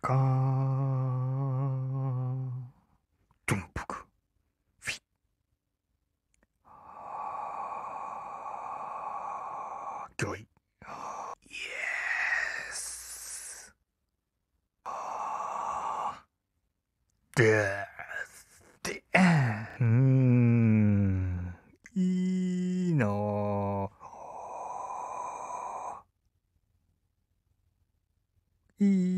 カードンプクフィッギョイイエスいいいい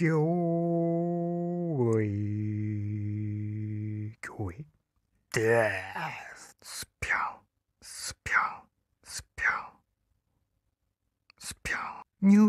Joey. Joey. Death. Spiao. Spiao. Spiao. Spiao. New